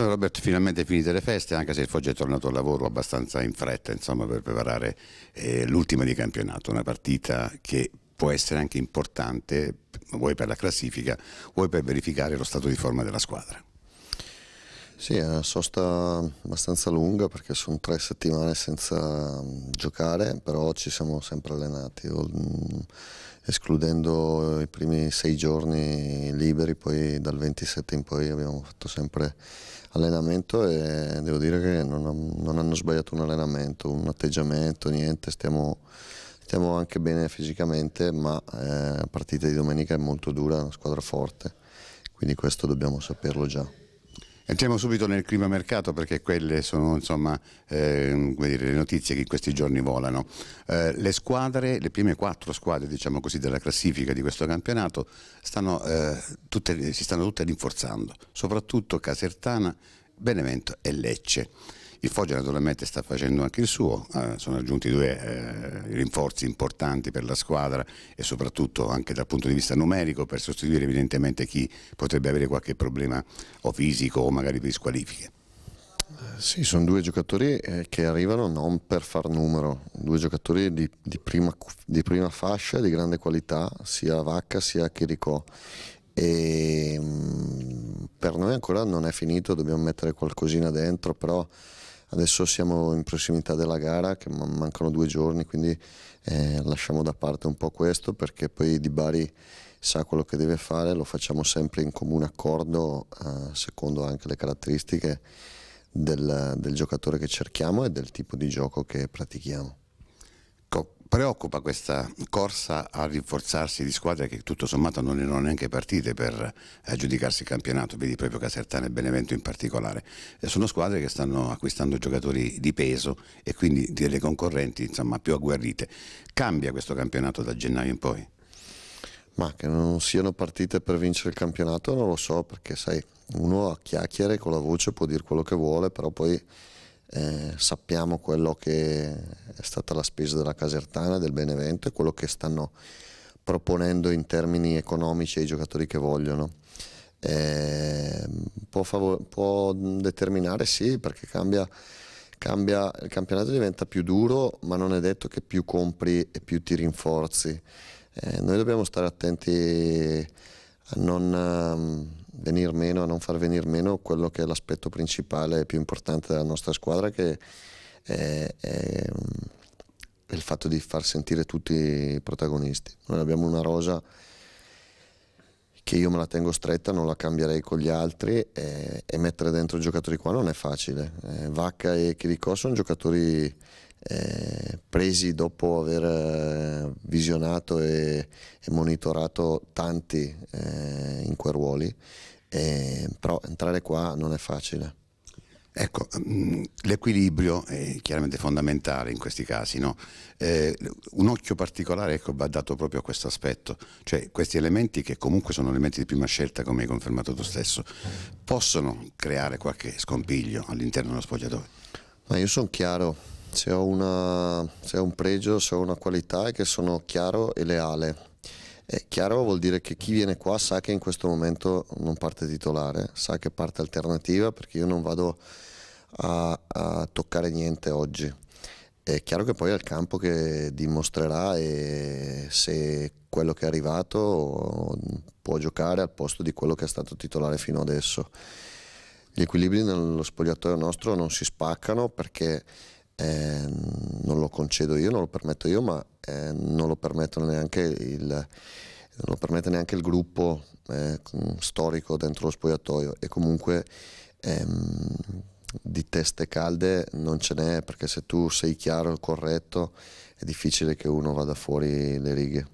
Allora Roberto, finalmente finite le feste, anche se il Foggia è tornato al lavoro abbastanza in fretta insomma, per preparare eh, l'ultima di campionato, una partita che può essere anche importante, vuoi per la classifica, vuoi per verificare lo stato di forma della squadra. Sì, è una sosta abbastanza lunga perché sono tre settimane senza mm, giocare, però ci siamo sempre allenati, mm, escludendo i primi sei giorni liberi, poi dal 27 in poi abbiamo fatto sempre allenamento e devo dire che non, non hanno sbagliato un allenamento, un atteggiamento, niente, stiamo, stiamo anche bene fisicamente, ma eh, la partita di domenica è molto dura, è una squadra forte, quindi questo dobbiamo saperlo già. Entriamo subito nel clima mercato perché quelle sono insomma, eh, dire, le notizie che in questi giorni volano. Eh, le squadre, le prime quattro squadre diciamo così, della classifica di questo campionato stanno, eh, tutte, si stanno tutte rinforzando, soprattutto Casertana, Benevento e Lecce. Il Foggia naturalmente sta facendo anche il suo, eh, sono aggiunti due eh, rinforzi importanti per la squadra e soprattutto anche dal punto di vista numerico per sostituire evidentemente chi potrebbe avere qualche problema o fisico o magari di squalifiche. Eh, sì, sono due giocatori eh, che arrivano non per far numero, due giocatori di, di, prima, di prima, fascia, di grande qualità, sia Vacca sia Chiricò. E mm, per noi ancora non è finito, dobbiamo mettere qualcosina dentro, però Adesso siamo in prossimità della gara, che mancano due giorni, quindi eh, lasciamo da parte un po' questo perché poi Di Bari sa quello che deve fare, lo facciamo sempre in comune accordo, eh, secondo anche le caratteristiche del, del giocatore che cerchiamo e del tipo di gioco che pratichiamo preoccupa questa corsa a rinforzarsi di squadre che tutto sommato non erano neanche partite per aggiudicarsi eh, il campionato, vedi proprio Casertana e Benevento in particolare. Eh, sono squadre che stanno acquistando giocatori di peso e quindi delle concorrenti insomma, più agguerrite. Cambia questo campionato da gennaio in poi? Ma che non siano partite per vincere il campionato non lo so perché sai, uno a chiacchiere con la voce può dire quello che vuole, però poi eh, sappiamo quello che è stata la spesa della Casertana del Benevento e quello che stanno proponendo in termini economici ai giocatori che vogliono. Eh, può, può, determinare sì perché cambia, cambia, il campionato diventa più duro ma non è detto che più compri e più ti rinforzi eh, noi dobbiamo stare attenti a non um, venir meno a non far venire meno quello che è l'aspetto principale e più importante della nostra squadra che è, è, è il fatto di far sentire tutti i protagonisti. Noi abbiamo una rosa che io me la tengo stretta, non la cambierei con gli altri eh, e mettere dentro giocatori qua non è facile. Eh, Vacca e Chiricò sono giocatori eh, presi dopo aver eh, visionato e, e monitorato tanti eh, in quei ruoli, eh, però entrare qua non è facile. Ecco, mm, l'equilibrio è chiaramente fondamentale in questi casi, no? eh, un occhio particolare ecco, va dato proprio a questo aspetto, cioè questi elementi che comunque sono elementi di prima scelta, come hai confermato tu stesso, possono creare qualche scompiglio all'interno dello spogliatoio. Ma io sono chiaro, se ho, una, se ho un pregio, se ho una qualità è che sono chiaro e leale e chiaro vuol dire che chi viene qua sa che in questo momento non parte titolare, sa che parte alternativa perché io non vado a, a toccare niente oggi. È chiaro che poi è il campo che dimostrerà se quello che è arrivato può giocare al posto di quello che è stato titolare fino adesso. Gli equilibri nello spogliatoio nostro non si spaccano perché eh, non lo concedo io, non lo permetto io, ma eh, non, lo il, non, lo permette neanche il gruppo eh, storico dentro lo spogliatoio e comunque ehm, di teste calde non ce n'è perché se tu sei chiaro e corretto è difficile che uno vada fuori le righe.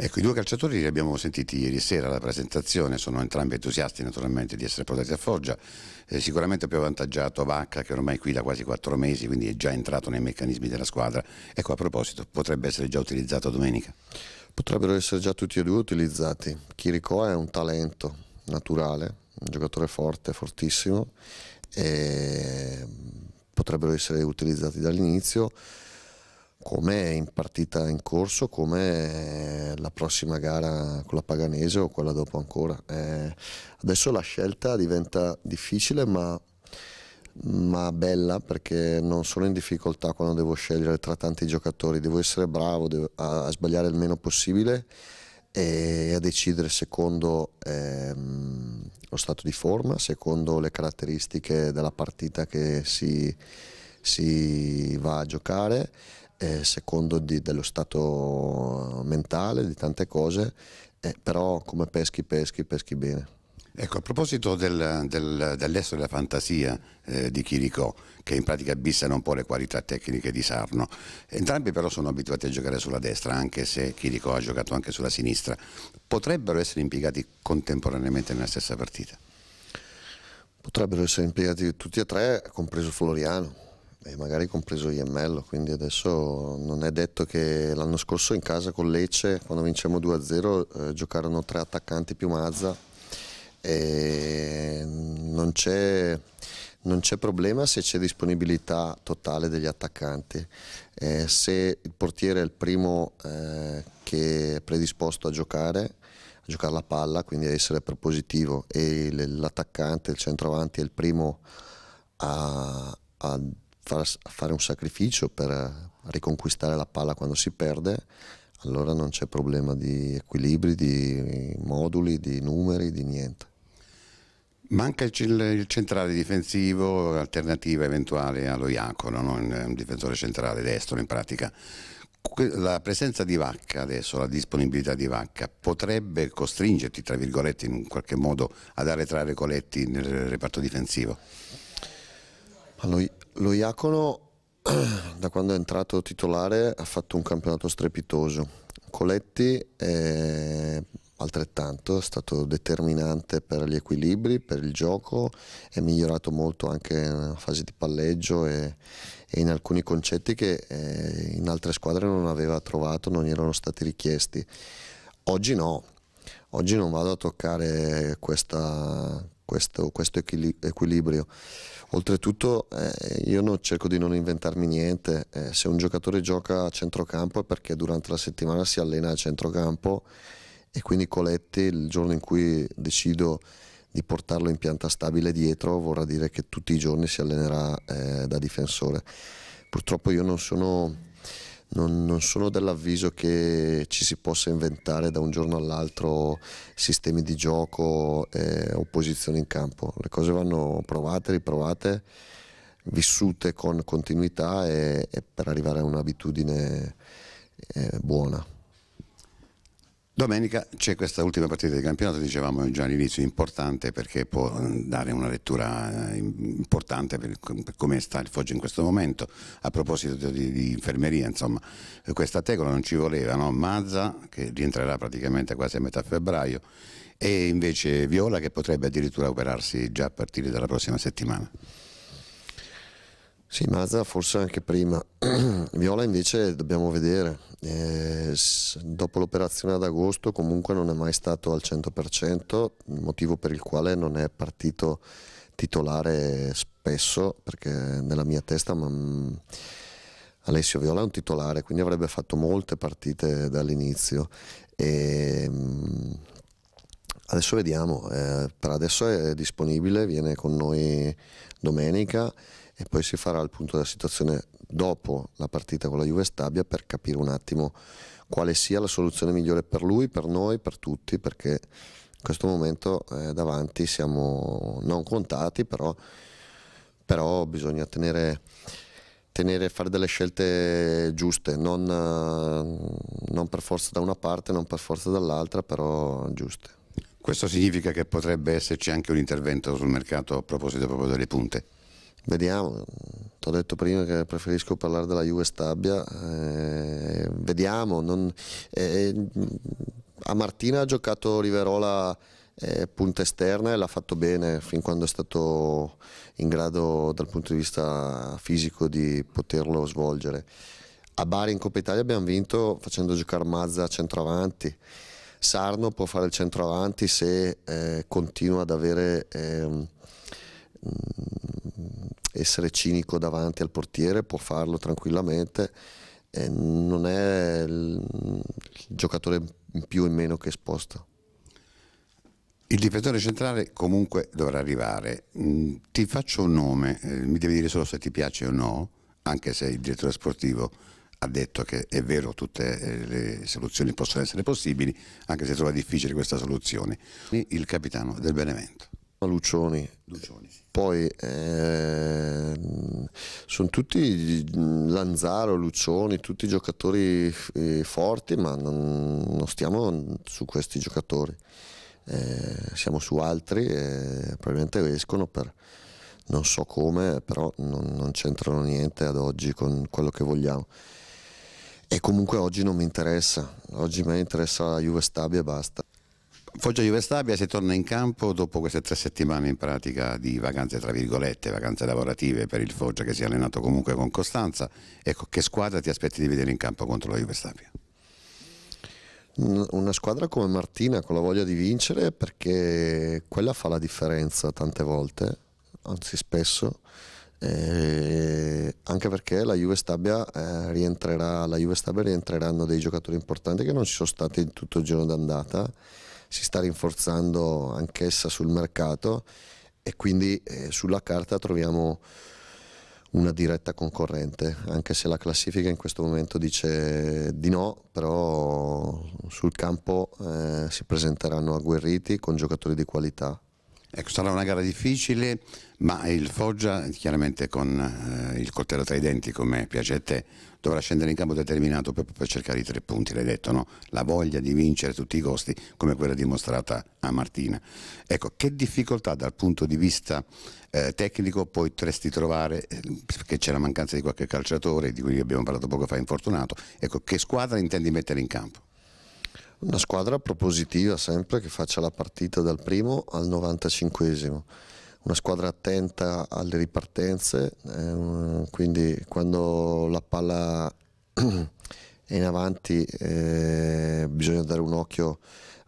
Ecco, i due calciatori li abbiamo sentiti ieri sera alla presentazione, sono entrambi entusiasti naturalmente di essere portati a Foggia, eh, sicuramente più avvantaggiato Vacca che ormai è qui da quasi quattro mesi, quindi è già entrato nei meccanismi della squadra. Ecco, a proposito, potrebbe essere già utilizzato domenica? Potrebbero essere già tutti e due utilizzati. Chirico è un talento naturale, un giocatore forte, fortissimo, e potrebbero essere utilizzati dall'inizio come in partita in corso, come la prossima gara con la Paganese o quella dopo ancora. Eh, adesso la scelta diventa difficile ma, ma, bella perché non sono in difficoltà quando devo scegliere tra tanti giocatori, devo essere bravo devo, a, a, sbagliare il meno possibile e a decidere secondo ehm, lo stato di forma, secondo le caratteristiche della partita che si, si va a giocare eh, secondo di, dello stato mentale, di tante cose, eh, però come peschi, peschi, peschi bene. Ecco, a proposito del, del, dell'estero della fantasia eh, di Chirico, che in pratica bissano un po' le qualità tecniche di Sarno, entrambi però sono abituati a giocare sulla destra, anche se Chirico ha giocato anche sulla sinistra, potrebbero essere impiegati contemporaneamente nella stessa partita? Potrebbero essere impiegati tutti e tre, compreso Floriano e magari compreso Iemmello, quindi adesso non è detto che l'anno scorso in casa con Lecce, quando vincemmo 2-0, eh, giocarono tre attaccanti più Mazza e non c'è, non c'è problema se c'è disponibilità totale degli attaccanti. Eh, se il portiere è il primo eh, che è predisposto a giocare, a giocare la palla, quindi a essere propositivo, e l'attaccante, il centroavanti è il primo a, a fare un sacrificio per eh, riconquistare la palla quando si perde, allora non c'è problema di equilibri, di moduli, di numeri, di niente. Manca il, il centrale difensivo, alternativa eventuale allo Iacono, no? un difensore centrale destro in pratica. La presenza di Vacca adesso, la disponibilità di Vacca, potrebbe costringerti, tra virgolette, in qualche modo ad arretrare Coletti nel reparto difensivo? Allora, lo Iacono da quando è entrato titolare ha fatto un campionato strepitoso. Coletti è altrettanto, è stato determinante per gli equilibri, per il gioco, è migliorato molto anche nella fase di palleggio e, e in alcuni concetti che eh, in altre squadre non aveva trovato, non gli erano stati richiesti. Oggi no, oggi non vado a toccare questa, questo, questo equilibrio. Oltretutto eh, io non, cerco di non inventarmi niente, eh, se un giocatore gioca a centrocampo è perché durante la settimana si allena a centrocampo e quindi Coletti il giorno in cui decido di portarlo in pianta stabile dietro vorrà dire che tutti i giorni si allenerà eh, da difensore. Purtroppo io non sono non, non sono dell'avviso che ci si possa inventare da un giorno all'altro sistemi di gioco eh, o posizioni in campo. Le cose vanno provate, riprovate, vissute con continuità e, e per arrivare a un'abitudine eh, buona. Domenica c'è questa ultima partita di campionato, dicevamo già all'inizio, importante perché può eh, dare una lettura eh, importante per, per come sta il Foggia in questo momento. A proposito di, di infermeria, insomma, eh, questa tegola non ci voleva, no? Mazza che rientrerà praticamente quasi a metà febbraio e invece Viola che potrebbe addirittura operarsi già a partire dalla prossima settimana. Sì, Mazza forse anche prima. Viola invece dobbiamo vedere. Eh, dopo l'operazione ad agosto comunque non è mai stato al 100%, motivo per il quale non è partito titolare spesso, perché nella mia testa... Ma, mm, Alessio Viola è un titolare, quindi avrebbe fatto molte partite dall'inizio. E mm, adesso vediamo, eh, per adesso è disponibile, viene con noi domenica e poi si farà il punto della situazione dopo la partita con la Juve Stabia per capire un attimo quale sia la soluzione migliore per lui, per noi, per tutti, perché in questo momento eh, davanti siamo non contati, però, però bisogna tenere, tenere, fare delle scelte giuste, non, non per forza da una parte, non per forza dall'altra, però giuste. Questo significa che potrebbe esserci anche un intervento sul mercato a proposito proprio delle punte? Vediamo, ti ho detto prima che preferisco parlare della Juve Stabia, eh, vediamo. Non, eh, eh, a Martina ha giocato Riverola eh, punta esterna e l'ha fatto bene fin quando è stato in grado dal punto di vista fisico di poterlo svolgere. A Bari in Coppa Italia abbiamo vinto facendo giocare Mazza a centroavanti, Sarno può fare il centroavanti se eh, continua ad avere... Eh, Mm, essere cinico davanti al portiere può farlo tranquillamente, eh, non è il, giocatore in più e in meno che sposta. Il difensore centrale comunque dovrà arrivare. Mm, ti faccio un nome, eh, mi devi dire solo se ti piace o no, anche se il direttore sportivo ha detto che è vero tutte eh, le soluzioni possono essere possibili, anche se trova difficile questa soluzione. Il capitano del Benevento. Lucioni. Lucioni sì. Poi eh, sono tutti Lanzaro, Lucioni, tutti giocatori eh, forti, ma non, non, stiamo su questi giocatori, eh, siamo su altri e eh, probabilmente escono per non so come, però non, non c'entrano niente ad oggi con quello che vogliamo. E comunque oggi non mi interessa, oggi a me interessa la Juve Stabia e basta. Foggia Juve Stabia si torna in campo dopo queste tre settimane in pratica di vacanze tra virgolette, vacanze lavorative per il Foggia che si è allenato comunque con costanza. Ecco, che squadra ti aspetti di vedere in campo contro la Juve Stabia? Una squadra come Martina con la voglia di vincere perché quella fa la differenza tante volte, anzi spesso. Eh, anche perché la Juve Stabia eh, rientrerà, la Juve Stabia rientreranno dei giocatori importanti che non ci sono stati in tutto il giorno d'andata si sta rinforzando anch'essa sul mercato e quindi eh, sulla carta troviamo una diretta concorrente, anche se la classifica in questo momento dice di no, però sul campo eh, si presenteranno agguerriti con giocatori di qualità Ecco, sarà una gara difficile, ma il Foggia, chiaramente con eh, il coltello tra i denti, come piace a te, dovrà scendere in campo determinato proprio per cercare i tre punti, l'hai detto, no? La voglia di vincere a tutti i costi, come quella dimostrata a Martina. Ecco, che difficoltà dal punto di vista eh, tecnico potresti trovare, eh, perché c'è la mancanza di qualche calciatore, di cui abbiamo parlato poco fa, infortunato, ecco, che squadra intendi mettere in campo? Una squadra propositiva sempre che faccia la partita dal primo al 95esimo, una squadra attenta alle ripartenze, eh, quindi quando la palla è in avanti eh, bisogna dare un occhio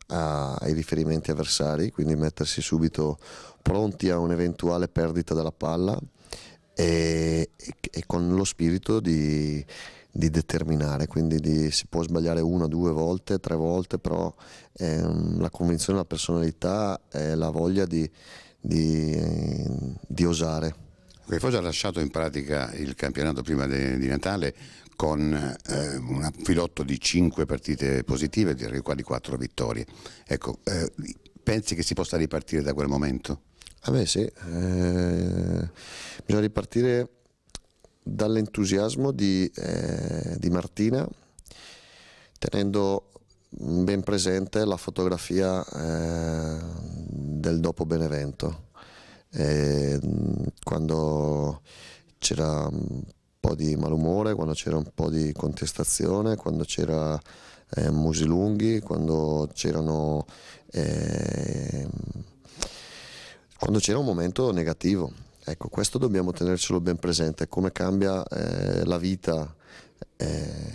a, ai riferimenti avversari, quindi mettersi subito pronti a un'eventuale perdita della palla e, e, e con lo spirito di di determinare, quindi di, si può sbagliare una, due volte, tre volte, però ehm, la convinzione, la personalità è la voglia di, di, eh, di osare. Grefoso ha lasciato in pratica il campionato prima de, di Natale con eh, un filotto di cinque partite positive, tra le quali quattro vittorie. Ecco, eh, pensi che si possa ripartire da quel momento? Ah beh sì, eh, bisogna ripartire dall'entusiasmo di, eh, di Martina, tenendo ben presente la fotografia eh, del dopo Benevento, e, quando c'era un po' di malumore, quando c'era un po' di contestazione, quando c'era eh, musi lunghi, quando c'erano... Eh, quando c'era un momento negativo Ecco, questo dobbiamo tenercelo ben presente, come cambia eh, la vita eh,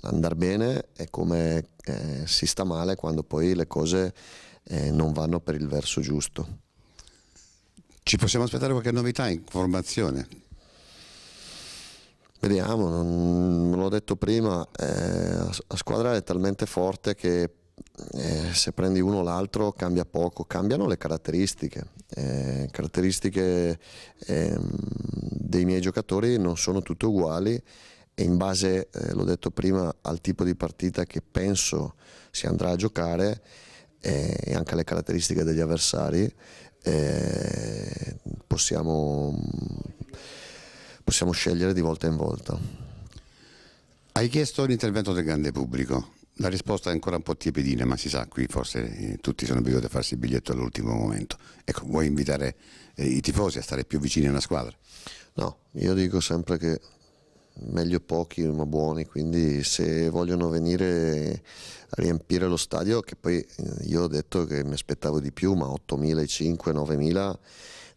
andare bene e come eh, si sta male quando poi le cose eh, non vanno per il verso giusto. Ci possiamo aspettare qualche novità, informazione? Vediamo, non, l'ho detto prima, eh, la squadra è talmente forte che eh, se prendi uno o l'altro cambia poco, cambiano le caratteristiche eh, caratteristiche eh, dei miei giocatori non sono tutte uguali e in base, eh, l'ho detto prima, al tipo di partita che penso si andrà a giocare eh, e anche alle caratteristiche degli avversari, eh, possiamo, possiamo scegliere di volta in volta. Hai chiesto l'intervento del grande pubblico, la risposta è ancora un po' tiepidina, ma si sa, qui forse eh, tutti sono abituati a farsi il biglietto all'ultimo momento. Ecco, vuoi invitare eh, i tifosi a stare più vicini alla squadra? No, io dico sempre che meglio pochi ma buoni, quindi se vogliono venire a riempire lo stadio, che poi eh, io ho detto che mi aspettavo di più, ma 8.000, 5.000, 9.000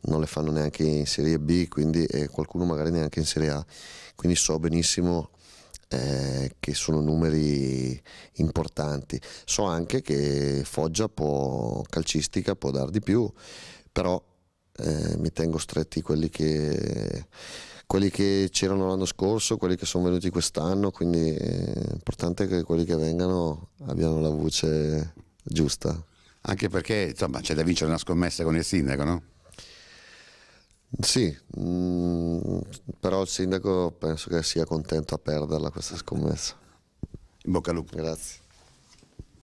non le fanno neanche in Serie B, quindi eh, qualcuno magari neanche in Serie A, quindi so benissimo eh, che sono numeri importanti. So anche che Foggia può, calcistica può dar di più, però eh, mi tengo stretti quelli che, quelli che c'erano l'anno scorso, quelli che sono venuti quest'anno, quindi è eh, importante che quelli che vengano abbiano la voce giusta. Anche perché insomma, c'è da vincere una scommessa con il sindaco, no? Sì, mh, mm, però il sindaco penso che sia contento a perderla questa scommessa. In bocca al lupo. Grazie.